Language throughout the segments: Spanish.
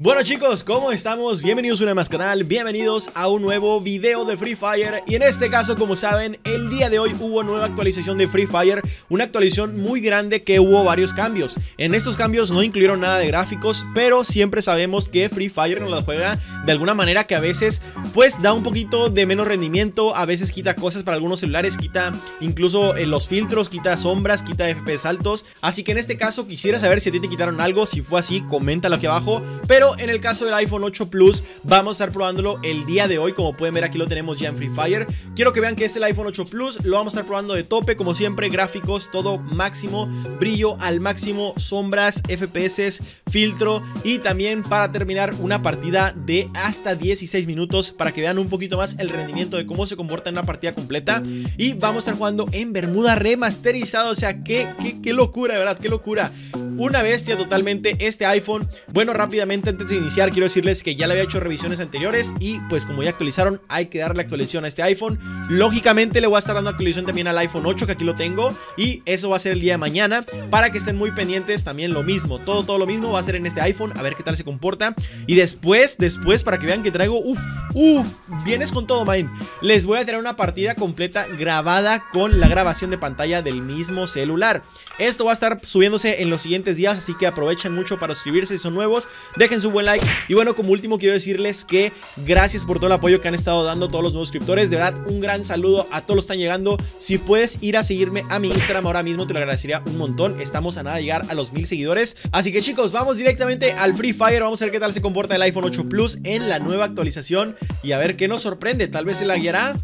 Bueno chicos, ¿cómo estamos? Bienvenidos una más canal, bienvenidos a un nuevo video de Free Fire Y en este caso, como saben, el día de hoy hubo nueva actualización de Free Fire Una actualización muy grande que hubo varios cambios En estos cambios no incluyeron nada de gráficos Pero siempre sabemos que Free Fire nos la juega de alguna manera que a veces Pues da un poquito de menos rendimiento A veces quita cosas para algunos celulares Quita incluso eh, los filtros, quita sombras, quita FPS altos Así que en este caso quisiera saber si a ti te quitaron algo Si fue así, coméntalo aquí abajo Pero en el caso del iPhone 8 Plus, vamos a estar probándolo el día de hoy. Como pueden ver, aquí lo tenemos ya en Free Fire. Quiero que vean que es el iPhone 8 Plus. Lo vamos a estar probando de tope, como siempre, gráficos, todo máximo, brillo al máximo, sombras, FPS, filtro y también para terminar una partida de hasta 16 minutos para que vean un poquito más el rendimiento de cómo se comporta en una partida completa. Y vamos a estar jugando en Bermuda remasterizado. O sea, que qué, locura, de verdad, qué locura. Una bestia totalmente este iPhone. Bueno, rápidamente antes de iniciar quiero decirles que ya le había hecho revisiones anteriores y pues como ya actualizaron hay que darle actualización a este iPhone. Lógicamente le voy a estar dando actualización también al iPhone 8 que aquí lo tengo y eso va a ser el día de mañana para que estén muy pendientes también lo mismo. Todo, todo lo mismo va a ser en este iPhone a ver qué tal se comporta. Y después, después para que vean que traigo, uff, uff, vienes con todo, Mine. Les voy a tener una partida completa grabada con la grabación de pantalla del mismo celular. Esto va a estar subiéndose en los siguientes días, así que aprovechen mucho para suscribirse si son nuevos, dejen su buen like y bueno, como último quiero decirles que gracias por todo el apoyo que han estado dando todos los nuevos suscriptores, de verdad un gran saludo a todos los que están llegando, si puedes ir a seguirme a mi Instagram ahora mismo te lo agradecería un montón, estamos a nada de llegar a los mil seguidores, así que chicos, vamos directamente al Free Fire, vamos a ver qué tal se comporta el iPhone 8 Plus en la nueva actualización y a ver qué nos sorprende, tal vez se la guiará,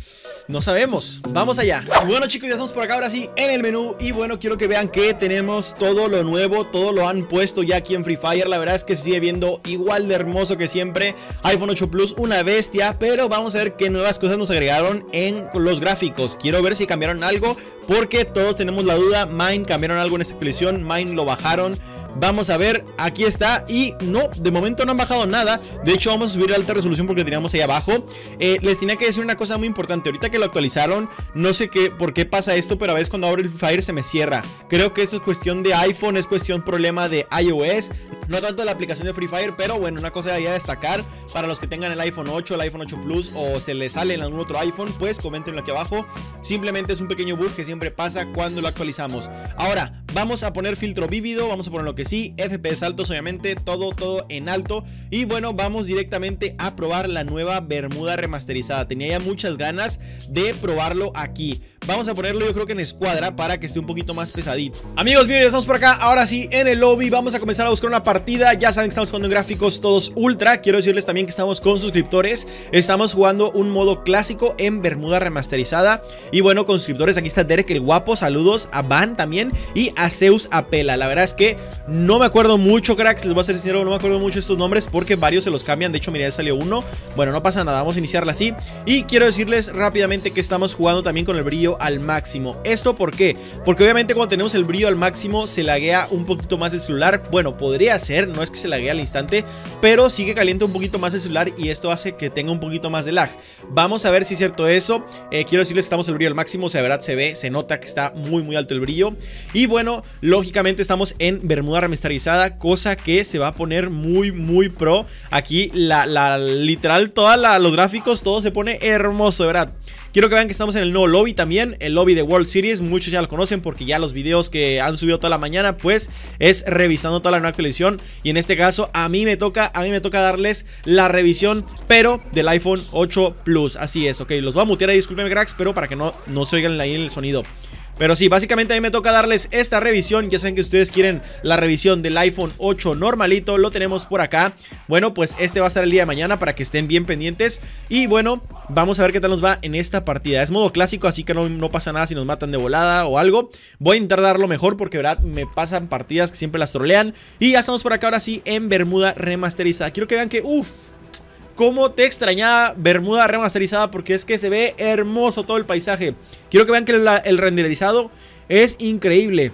no sabemos, vamos allá. bueno chicos, ya estamos por acá ahora sí en el menú y bueno, quiero que vean que tenemos todo lo nuevo, todo lo han puesto ya aquí en Free Fire. La verdad es que se sigue viendo igual de hermoso que siempre. iPhone 8 Plus, una bestia, pero vamos a ver qué nuevas cosas nos agregaron en los gráficos. Quiero ver si cambiaron algo, porque todos tenemos la duda. Mine cambiaron algo en esta explosión. Mine lo bajaron. Vamos a ver, aquí está Y no, de momento no han bajado nada De hecho vamos a subir a alta resolución porque teníamos ahí abajo eh, Les tenía que decir una cosa muy importante Ahorita que lo actualizaron, no sé qué, por qué pasa esto Pero a veces cuando abro el Fire se me cierra Creo que esto es cuestión de iPhone, es cuestión problema de iOS No tanto de la aplicación de Free Fire, pero bueno, una cosa de ahí a destacar Para los que tengan el iPhone 8, el iPhone 8 Plus O se les sale en algún otro iPhone, pues comentenlo aquí abajo Simplemente es un pequeño bug que siempre pasa cuando lo actualizamos Ahora, Vamos a poner filtro vívido, vamos a poner lo que sí, FPS altos obviamente, todo, todo en alto. Y bueno, vamos directamente a probar la nueva Bermuda remasterizada. Tenía ya muchas ganas de probarlo aquí. Vamos a ponerlo yo creo que en escuadra para que esté un poquito más pesadito Amigos míos, ya estamos por acá, ahora sí en el lobby Vamos a comenzar a buscar una partida Ya saben que estamos jugando en gráficos todos ultra Quiero decirles también que estamos con suscriptores Estamos jugando un modo clásico en Bermuda remasterizada Y bueno, con suscriptores, aquí está Derek el guapo Saludos a Van también y a Zeus Apela La verdad es que no me acuerdo mucho, cracks Les voy a ser sincero, no me acuerdo mucho estos nombres Porque varios se los cambian, de hecho mira, ya salió uno Bueno, no pasa nada, vamos a iniciarla así Y quiero decirles rápidamente que estamos jugando también con el brillo al máximo. ¿Esto por qué? Porque obviamente cuando tenemos el brillo al máximo se laguea un poquito más el celular. Bueno, podría ser, no es que se laguea al instante, pero sigue caliente un poquito más el celular y esto hace que tenga un poquito más de lag. Vamos a ver si es cierto eso. Eh, quiero decirles estamos el brillo al máximo, o sea, verdad se ve, se nota que está muy muy alto el brillo. Y bueno, lógicamente estamos en Bermuda remasterizada, cosa que se va a poner muy muy pro. Aquí la, la literal, todos los gráficos, todo se pone hermoso, de verdad. Quiero que vean que estamos en el nuevo lobby también el lobby de World Series, muchos ya lo conocen porque ya los videos que han subido toda la mañana, pues es revisando toda la nueva actualización y en este caso a mí me toca, a mí me toca darles la revisión, pero del iPhone 8 Plus, así es, ok, los voy a mutear ahí, discúlpenme cracks, pero para que no, no se oigan ahí el sonido. Pero sí, básicamente a mí me toca darles esta revisión. Ya saben que ustedes quieren la revisión del iPhone 8 normalito. Lo tenemos por acá. Bueno, pues este va a estar el día de mañana para que estén bien pendientes. Y bueno, vamos a ver qué tal nos va en esta partida. Es modo clásico, así que no, pasa nada si nos matan de volada o algo. Voy a intentar dar lo mejor porque, verdad, me pasan partidas que siempre las trolean. Y ya estamos por acá ahora sí en Bermuda remasterizada. Quiero que vean que, uff, cómo te extrañaba Bermuda remasterizada porque es que se ve hermoso todo el paisaje. Quiero que vean que el, renderizado es increíble.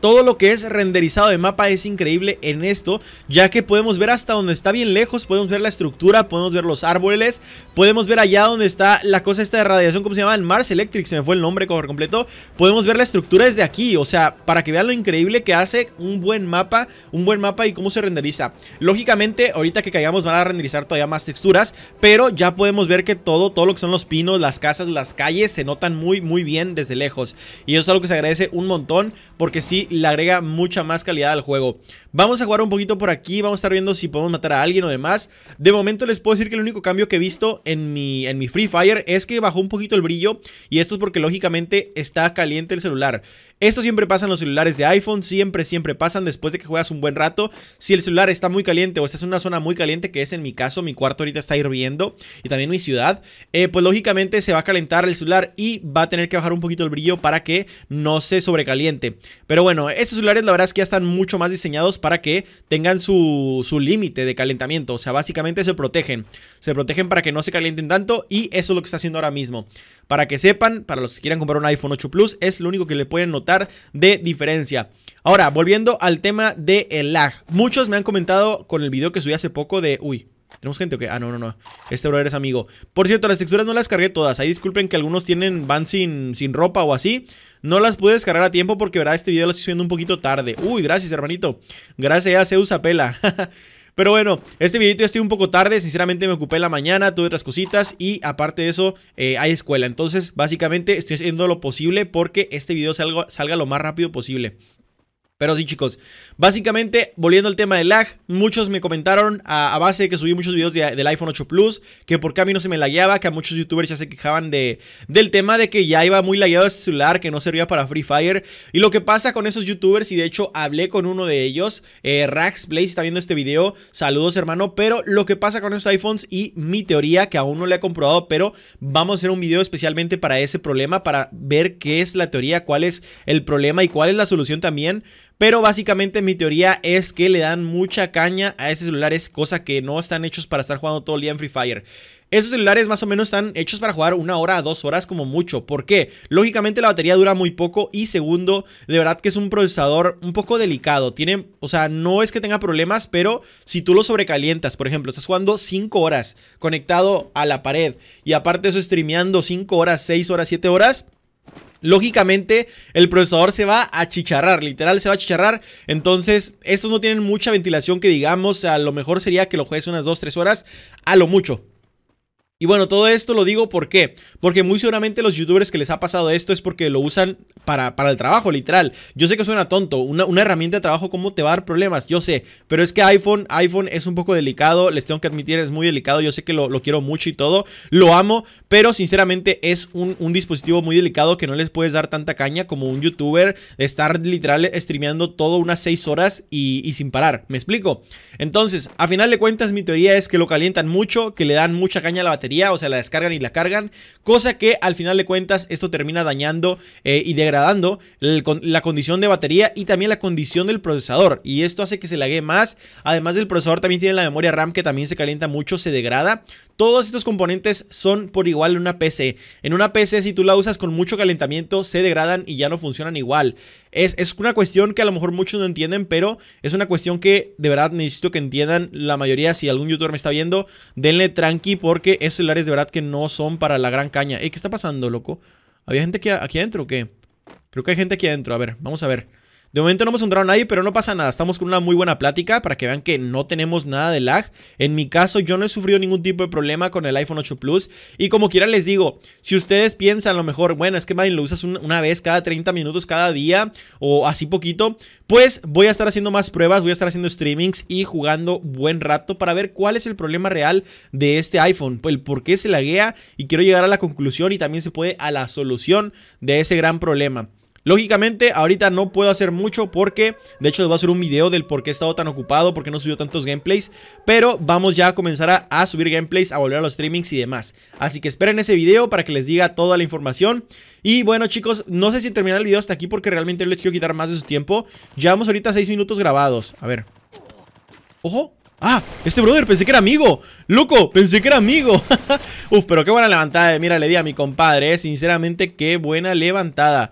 Todo lo que es renderizado de mapa es increíble en esto, ya que podemos ver hasta donde está bien lejos, podemos ver la estructura, podemos ver los árboles, podemos ver allá donde está la cosa esta de radiación, ¿cómo se llama? El Mars Electric, se me fue el nombre por completo. Podemos ver la estructura desde aquí, o sea, para que vean lo increíble que hace un buen mapa, un buen mapa y cómo se renderiza. Lógicamente, ahorita que caigamos van a renderizar todavía más texturas, pero ya podemos ver que todo, todo lo que son los pinos, las casas, las calles, se notan muy, muy bien desde lejos. Y eso es algo que se agradece un montón, porque sí, le agrega mucha más calidad al juego. Vamos a jugar un poquito por aquí, vamos a estar viendo si podemos matar a alguien o demás. De momento les puedo decir que el único cambio que he visto en mi, en mi Free Fire es que bajó un poquito el brillo y esto es porque lógicamente está caliente el celular. Esto siempre pasa en los celulares de iPhone, siempre, siempre pasan después de que juegas un buen rato. Si el celular está muy caliente o estás en una zona muy caliente, que es en mi caso, mi cuarto ahorita está hirviendo y también mi ciudad, eh, pues lógicamente se va a calentar el celular y va a tener que bajar un poquito el brillo para que no se sobrecaliente. Pero bueno, estos celulares la verdad es que ya están mucho más diseñados para que tengan su, su límite de calentamiento. O sea, básicamente se protegen. Se protegen para que no se calienten tanto y eso es lo que está haciendo ahora mismo. Para que sepan, para los que quieran comprar un iPhone 8 Plus, es lo único que le pueden notar de diferencia. Ahora, volviendo al tema de el lag. Muchos me han comentado con el video que subí hace poco de... Uy, ¿Tenemos gente o qué? Ah, no, no, no. Este brother es amigo. Por cierto, las texturas no las cargué todas. Ahí disculpen que algunos tienen van sin, sin ropa o así. No las pude descargar a tiempo porque, verdad, este video lo estoy subiendo un poquito tarde. Uy, gracias, hermanito. Gracias a Zeus Apela. Pero bueno, este videito estoy un poco tarde, sinceramente me ocupé la mañana, tuve otras cositas y aparte de eso eh, hay escuela. Entonces, básicamente estoy haciendo lo posible porque este video salga lo más rápido posible. Pero sí, chicos, básicamente, volviendo al tema del lag, muchos me comentaron a, base de que subí muchos videos del iPhone 8 Plus, que por a mí no se me lagueaba, que a muchos youtubers ya se quejaban de, del tema de que ya iba muy lagueado ese celular, que no servía para Free Fire. Y lo que pasa con esos youtubers, y de hecho hablé con uno de ellos, eh, Rax Blaze está viendo este video, saludos hermano, pero lo que pasa con esos iPhones y mi teoría, que aún no le he comprobado, pero vamos a hacer un video especialmente para ese problema, para ver qué es la teoría, cuál es el problema y cuál es la solución también. Pero básicamente mi teoría es que le dan mucha caña a esos celulares, cosa que no están hechos para estar jugando todo el día en Free Fire. Esos celulares más o menos están hechos para jugar una hora, dos horas como mucho. ¿Por qué? Lógicamente la batería dura muy poco y segundo, de verdad que es un procesador un poco delicado. Tiene, o sea, no es que tenga problemas, pero si tú lo sobrecalientas, por ejemplo, estás jugando 5 horas conectado a la pared y aparte eso streameando 5 horas, 6 horas, 7 horas, lógicamente el procesador se va a chicharrar, literal se va a chicharrar. Entonces, estos no tienen mucha ventilación que digamos, a lo mejor sería que lo juegues unas 2-3 horas, a lo mucho. Y bueno, todo esto lo digo ¿por porque muy seguramente los youtubers que les ha pasado esto es porque lo usan para, el trabajo, literal. Yo sé que suena tonto, una, una, herramienta de trabajo, ¿cómo te va a dar problemas? Yo sé, pero es que iPhone, iPhone es un poco delicado, les tengo que admitir, es muy delicado, yo sé que lo, quiero mucho y todo, lo amo, pero sinceramente es un, dispositivo muy delicado que no les puedes dar tanta caña como un youtuber, estar literal streameando todo unas 6 horas y, sin parar, ¿me explico? Entonces, a final de cuentas, mi teoría es que lo calientan mucho, que le dan mucha caña a la batería, o sea, la descargan y la cargan, cosa que al final de cuentas esto termina dañando eh, y degradando Dando la condición de batería y también la condición del procesador. Y esto hace que se lague más. Además del procesador también tiene la memoria RAM que también se calienta mucho, se degrada. Todos estos componentes son por igual en una PC. En una PC si tú la usas con mucho calentamiento se degradan y ya no funcionan igual. Es, una cuestión que a lo mejor muchos no entienden, pero es una cuestión que de verdad necesito que entiendan la mayoría. Si algún youtuber me está viendo, denle tranqui porque esos celulares de verdad que no son para la gran caña. ¿y ¿qué está pasando, loco? ¿Había gente aquí, aquí adentro o qué? Creo que hay gente aquí adentro. A ver, vamos a ver. De momento no hemos entrado a nadie, pero no pasa nada. Estamos con una muy buena plática para que vean que no tenemos nada de lag. En mi caso, yo no he sufrido ningún tipo de problema con el iPhone 8 Plus. Y como quiera les digo, si ustedes piensan a lo mejor, bueno, es que Madden lo usas una vez cada 30 minutos, cada día o así poquito, pues voy a estar haciendo más pruebas, voy a estar haciendo streamings y jugando buen rato para ver cuál es el problema real de este iPhone, el por qué se laguea y quiero llegar a la conclusión y también se puede a la solución de ese gran problema. Lógicamente, ahorita no puedo hacer mucho porque, de hecho, les voy a hacer un video del por qué he estado tan ocupado, Porque qué no subió tantos gameplays, pero vamos ya a comenzar a, subir gameplays, a volver a los streamings y demás. Así que esperen ese video para que les diga toda la información. Y bueno, chicos, no sé si terminar el video hasta aquí porque realmente no les quiero quitar más de su tiempo. Llevamos ahorita 6 minutos grabados. A ver. ¡Ojo! ¡Ah! Este brother, pensé que era amigo Loco, pensé que era amigo Uf, pero qué buena levantada, eh. mira, le di a mi compadre eh. Sinceramente, qué buena levantada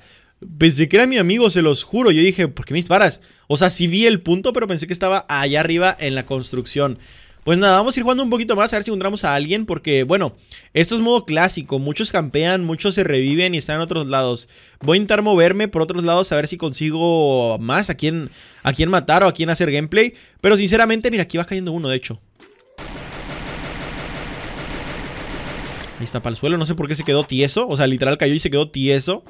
Pensé que era mi amigo, se los juro. Yo dije, ¿por qué mis varas? O sea, sí vi el punto, pero pensé que estaba allá arriba en la construcción. Pues nada, vamos a ir jugando un poquito más, a ver si encontramos a alguien, porque bueno, esto es modo clásico, muchos campean, muchos se reviven y están en otros lados. Voy a intentar moverme por otros lados a ver si consigo más, a quién, a quién matar o a quién hacer gameplay, pero sinceramente, mira, aquí va cayendo uno, de hecho. Ahí está, para el suelo, no sé por qué se quedó tieso, o sea, literal cayó y se quedó tieso.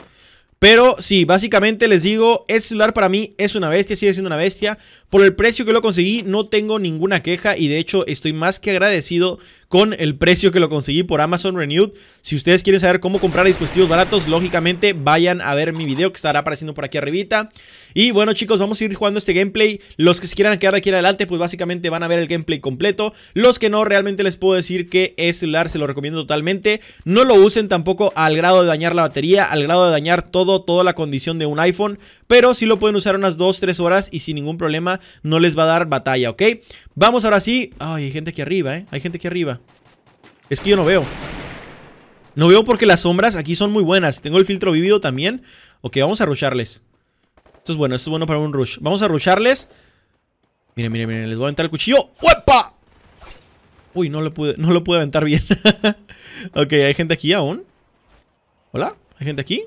Pero sí, básicamente les digo, este celular para mí es una bestia, sigue siendo una bestia. Por el precio que lo conseguí no tengo ninguna queja y de hecho estoy más que agradecido con el precio que lo conseguí por Amazon Renewed. Si ustedes quieren saber cómo comprar dispositivos baratos, lógicamente vayan a ver mi video que estará apareciendo por aquí arribita. Y bueno chicos, vamos a ir jugando este gameplay. Los que se quieran quedar aquí adelante, pues básicamente van a ver el gameplay completo. Los que no, realmente les puedo decir que este celular se lo recomiendo totalmente. No lo usen tampoco al grado de dañar la batería, al grado de dañar todo toda la condición de un iPhone, pero si lo pueden usar unas 2, 3 horas y sin ningún problema no les va a dar batalla, ¿ok? Vamos ahora sí. Ay, hay gente aquí arriba, ¿eh? Hay gente aquí arriba. Es que yo no veo. No veo porque las sombras aquí son muy buenas. Tengo el filtro vivido también. Ok, vamos a rusharles. Esto es bueno, esto es bueno para un rush. Vamos a rusharles. Miren, miren, miren, les voy a aventar el cuchillo. ¡Uepa! Uy, no lo pude, no lo pude aventar bien. ok, ¿hay gente aquí aún? ¿Hola? ¿Hay gente aquí?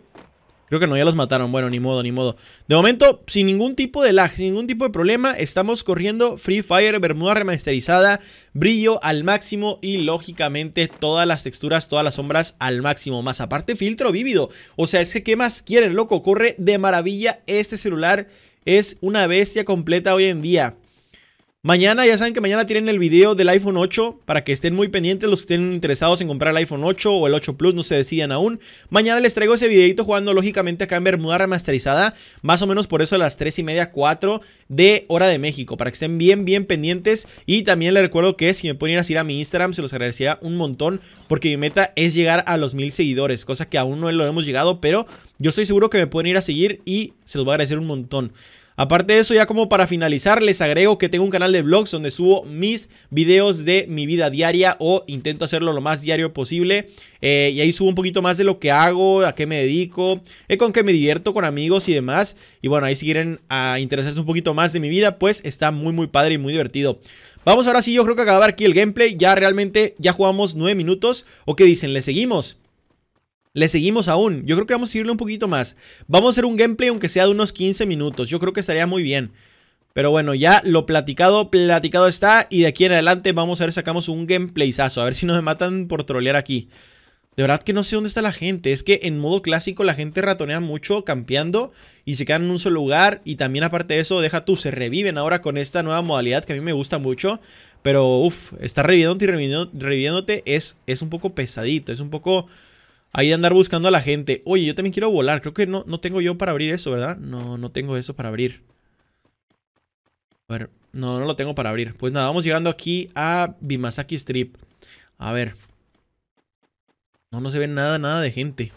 Creo que no, ya los mataron. Bueno, ni modo, ni modo. De momento, sin ningún tipo de lag, sin ningún tipo de problema, estamos corriendo Free Fire, Bermuda remasterizada, brillo al máximo y lógicamente todas las texturas, todas las sombras al máximo. Más aparte, filtro vívido. O sea, es que ¿qué más quieren, loco? Corre de maravilla este celular. Es una bestia completa hoy en día. Mañana, ya saben que mañana tienen el video del iPhone 8 para que estén muy pendientes los que estén interesados en comprar el iPhone 8 o el 8 Plus, no se decidan aún. Mañana les traigo ese videito jugando lógicamente acá en Bermuda remasterizada, más o menos por eso a las 3 y media, 4 de hora de México, para que estén bien, bien pendientes. Y también les recuerdo que si me pueden ir a seguir a mi Instagram, se los agradecería un montón, porque mi meta es llegar a los mil seguidores, cosa que aún no lo hemos llegado, pero yo estoy seguro que me pueden ir a seguir y se los voy a agradecer un montón. Aparte de eso, ya como para finalizar, les agrego que tengo un canal de vlogs donde subo mis videos de mi vida diaria o intento hacerlo lo más diario posible. Eh, y ahí subo un poquito más de lo que hago, a qué me dedico, eh, con qué me divierto, con amigos y demás. Y bueno, ahí si quieren a ah, interesarse un poquito más de mi vida, pues está muy muy padre y muy divertido. Vamos ahora sí, yo creo que acabar aquí el gameplay. Ya realmente, ya jugamos 9 minutos. ¿O qué dicen? ¿Le seguimos? Le seguimos aún. Yo creo que vamos a seguirle un poquito más. Vamos a hacer un gameplay aunque sea de unos 15 minutos. Yo creo que estaría muy bien. Pero bueno, ya lo platicado, platicado está. Y de aquí en adelante vamos a ver, si sacamos un gameplayazo A ver si nos matan por trolear aquí. De verdad que no sé dónde está la gente. Es que en modo clásico la gente ratonea mucho campeando y se quedan en un solo lugar. Y también aparte de eso, deja tú, se reviven ahora con esta nueva modalidad que a mí me gusta mucho. Pero uff, estar reviviéndote y reviviéndote es, es un poco pesadito, es un poco ahí andar buscando a la gente. Oye, yo también quiero volar. Creo que no, no tengo yo para abrir eso, ¿verdad? No, no tengo eso para abrir. A ver, no, no lo tengo para abrir. Pues nada, vamos llegando aquí a Bimasaki Strip. A ver. No, no se ve nada, nada de gente.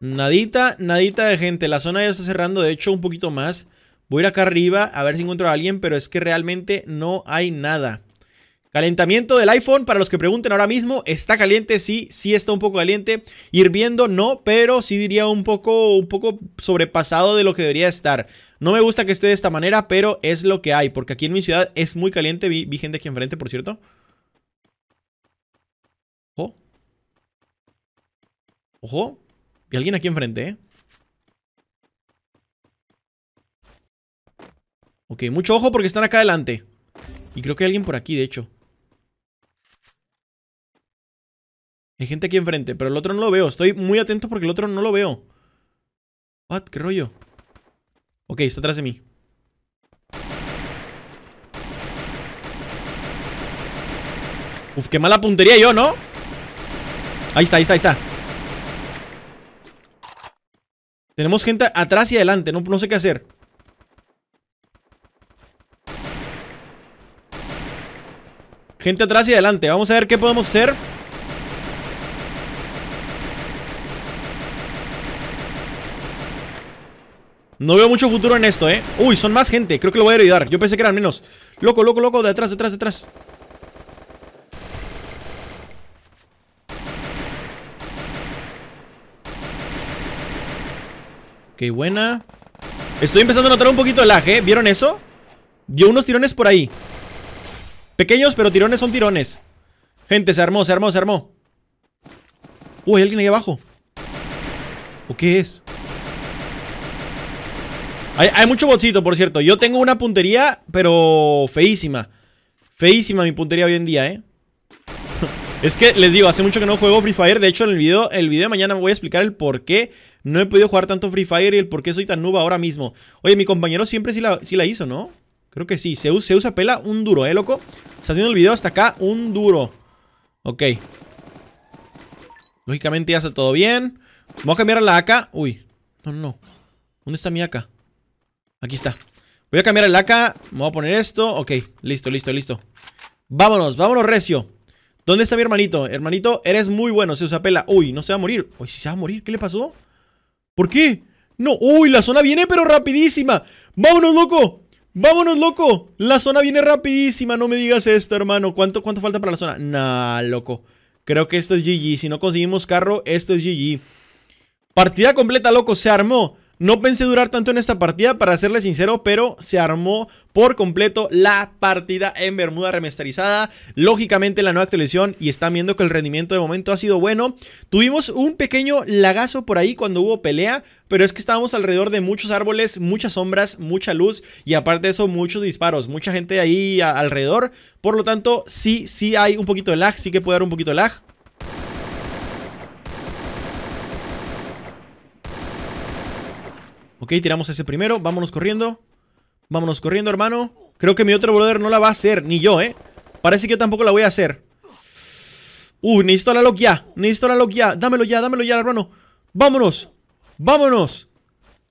Nadita, nadita de gente. La zona ya está cerrando, de hecho, un poquito más. Voy a ir acá arriba a ver si encuentro a alguien, pero es que realmente no hay nada. Calentamiento del iPhone, para los que pregunten ahora mismo, ¿está caliente? Sí, sí está un poco caliente. Hirviendo, no, pero sí diría un poco, un poco sobrepasado de lo que debería estar. No me gusta que esté de esta manera, pero es lo que hay, porque aquí en mi ciudad es muy caliente. Vi, vi gente aquí enfrente, por cierto. Ojo. Ojo. Y alguien aquí enfrente, ¿eh? Ok, mucho ojo porque están acá adelante. Y creo que hay alguien por aquí, de hecho. Hay gente aquí enfrente, pero el otro no lo veo. Estoy muy atento porque el otro no lo veo. What? ¿Qué rollo? Ok, está atrás de mí. Uf, qué mala puntería yo, ¿no? Ahí está, ahí está, ahí está. Tenemos gente atrás y adelante. No, no sé qué hacer. Gente atrás y adelante. Vamos a ver qué podemos hacer. No veo mucho futuro en esto, ¿eh? Uy, son más gente. Creo que lo voy a ayudar. Yo pensé que eran menos. Loco, loco, loco. De atrás, detrás, detrás. Qué buena. Estoy empezando a notar un poquito el lag, ¿eh? ¿Vieron eso? Dio unos tirones por ahí. Pequeños, pero tirones son tirones. Gente, se armó, se armó, se armó. Uy, hay alguien ahí abajo. ¿O qué es? Hay, mucho botcito, por cierto. Yo tengo una puntería, pero feísima. Feísima mi puntería hoy en día, ¿eh? es que les digo, hace mucho que no juego Free Fire. De hecho, en el video, el video de mañana voy a explicar el por qué no he podido jugar tanto Free Fire y el por qué soy tan nuba ahora mismo. Oye, mi compañero siempre sí la, hizo, ¿no? Creo que sí. se usa pela, un duro, ¿eh, loco? Se haciendo el video hasta acá, un duro. Ok. Lógicamente ya está todo bien. Vamos a cambiar a la AK. Uy, no, no, no. ¿Dónde está mi AK? Aquí está. Voy a cambiar el AK. Me voy a poner esto. Ok, listo, listo, listo. Vámonos, vámonos, recio. ¿Dónde está mi hermanito? Hermanito, eres muy bueno. Se usa pela. Uy, no se va a morir. Uy, si se va a morir. ¿Qué le pasó? ¿Por qué? No. Uy, la zona viene, pero rapidísima. Vámonos, loco. Vámonos, loco. La zona viene rapidísima. No me digas esto, hermano. ¿Cuánto, cuánto falta para la zona? Nah, loco. Creo que esto es GG. Si no conseguimos carro, esto es GG. Partida completa, loco. Se armó. No pensé durar tanto en esta partida, para serle sincero, pero se armó por completo la partida en Bermuda remasterizada. Lógicamente la nueva actualización y están viendo que el rendimiento de momento ha sido bueno. Tuvimos un pequeño lagazo por ahí cuando hubo pelea, pero es que estábamos alrededor de muchos árboles, muchas sombras, mucha luz y aparte de eso muchos disparos, mucha gente ahí alrededor. Por lo tanto, sí, sí hay un poquito de lag, sí que puede haber un poquito de lag. Ok, tiramos ese primero. Vámonos corriendo. Vámonos corriendo, hermano. Creo que mi otro brother no la va a hacer, ni yo, ¿eh? Parece que yo tampoco la voy a hacer. Uh, necesito la lock ya. Necesito la lock ya. Dámelo ya, dámelo ya, hermano. Vámonos. Vámonos.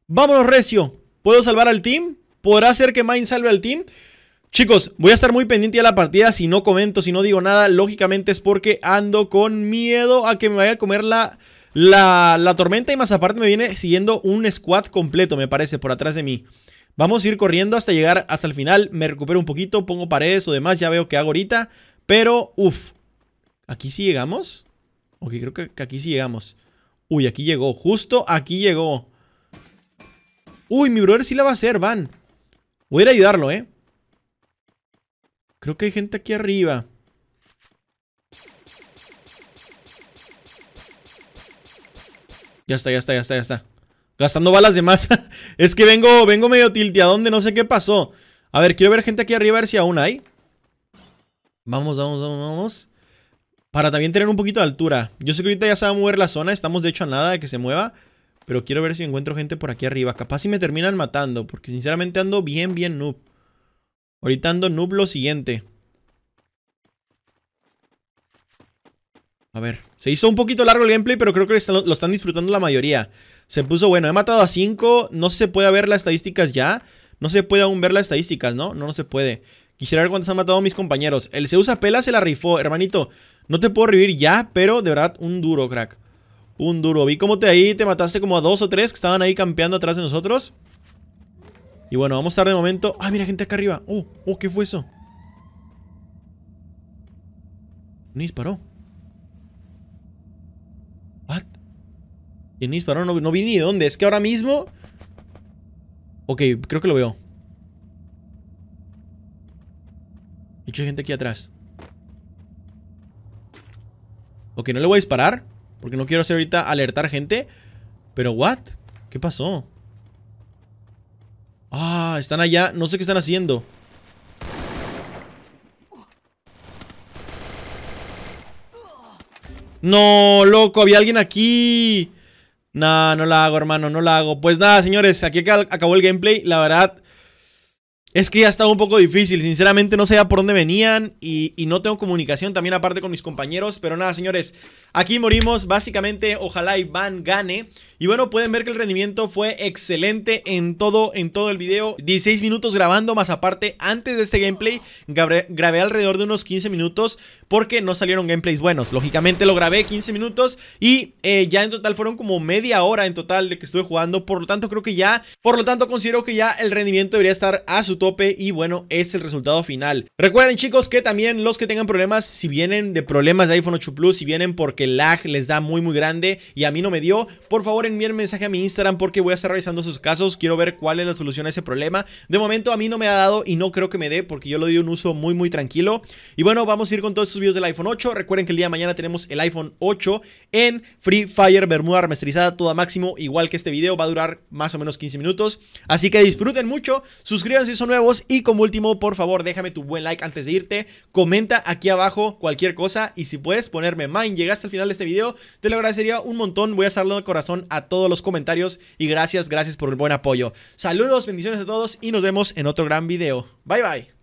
Vámonos, recio. ¿Puedo salvar al team? ¿Podrá ser que Mine salve al team? Chicos, voy a estar muy pendiente de la partida. Si no comento, si no digo nada, lógicamente es porque ando con miedo a que me vaya a comer la... La, tormenta y más aparte me viene siguiendo un squad completo, me parece, por atrás de mí. Vamos a ir corriendo hasta llegar hasta el final. Me recupero un poquito, pongo paredes o demás, ya veo qué hago ahorita. Pero, uff. ¿Aquí sí llegamos? Ok, creo que, que aquí sí llegamos. Uy, aquí llegó. Justo aquí llegó. Uy, mi brother sí la va a hacer, van. Voy a ir a ayudarlo, ¿eh? Creo que hay gente aquí arriba. Ya está, ya está, ya está, ya está. Gastando balas de masa es que vengo, vengo medio tilteadón no sé qué pasó. A ver, quiero ver gente aquí arriba, a ver si aún hay. Vamos, vamos, vamos, vamos. Para también tener un poquito de altura. Yo sé que ahorita ya se va a mover la zona. Estamos de hecho a nada de que se mueva. Pero quiero ver si encuentro gente por aquí arriba. Capaz si me terminan matando. Porque sinceramente ando bien, bien noob. Ahorita ando noob lo siguiente. A ver, se hizo un poquito largo el gameplay, pero creo que lo están disfrutando la mayoría. Se puso bueno, he matado a 5, no se puede ver las estadísticas ya. No se puede aún ver las estadísticas, ¿no? No, no se puede. Quisiera ver cuántos han matado mis compañeros. El se usa se la rifó, hermanito. No te puedo revivir ya, pero de verdad, un duro, crack. Un duro. Vi cómo te ahí te mataste como a dos o tres que estaban ahí campeando atrás de nosotros. Y bueno, vamos a de momento. Ah, mira, gente acá arriba. Oh, oh, ¿qué fue eso? No disparó. ¿Quién disparó? No, vi ni dónde. Es que ahora mismo... Ok, creo que lo veo. Mucha gente aquí atrás. Ok, no le voy a disparar. Porque no quiero hacer ahorita alertar gente. Pero, ¿what? ¿Qué pasó? Ah, están allá. No sé qué están haciendo. No, loco, había alguien aquí. No, no la hago, hermano, no la hago. Pues nada, señores, aquí acabó el gameplay. La verdad, es que ya estaba un poco difícil. Sinceramente, no sé por dónde venían y, y, no tengo comunicación también aparte con mis compañeros. Pero nada, señores, aquí morimos. Básicamente, ojalá Iván gane. Y bueno, pueden ver que el rendimiento fue excelente en todo, en todo el video. 16 minutos grabando, más aparte, antes de este gameplay, grabé, alrededor de unos 15 minutos porque no salieron gameplays buenos. Lógicamente lo grabé 15 minutos y eh, ya en total fueron como media hora en total de que estuve jugando. Por lo tanto, creo que ya, por lo tanto, considero que ya el rendimiento debería estar a su tope y bueno, es el resultado final. Recuerden chicos que también los que tengan problemas, si vienen de problemas de iPhone 8 Plus, si vienen porque el lag les da muy muy grande y a mí no me dio, por favor en el mensaje a mi Instagram porque voy a estar revisando sus casos. Quiero ver cuál es la solución a ese problema. De momento a mí no me ha dado y no creo que me dé porque yo lo di un uso muy, muy tranquilo. Y bueno, vamos a ir con todos estos videos del iPhone 8. Recuerden que el día de mañana tenemos el iPhone 8 en Free Fire Bermuda remasterizada toda máximo. Igual que este video va a durar más o menos 15 minutos. Así que disfruten mucho. Suscríbanse si son nuevos. Y como último, por favor, déjame tu buen like antes de irte. Comenta aquí abajo cualquier cosa. Y si puedes ponerme mine, llegaste al final de este video, te lo agradecería un montón. Voy a hacerlo de corazón a todos los comentarios y gracias, gracias por el buen apoyo. Saludos, bendiciones a todos y nos vemos en otro gran video. Bye bye.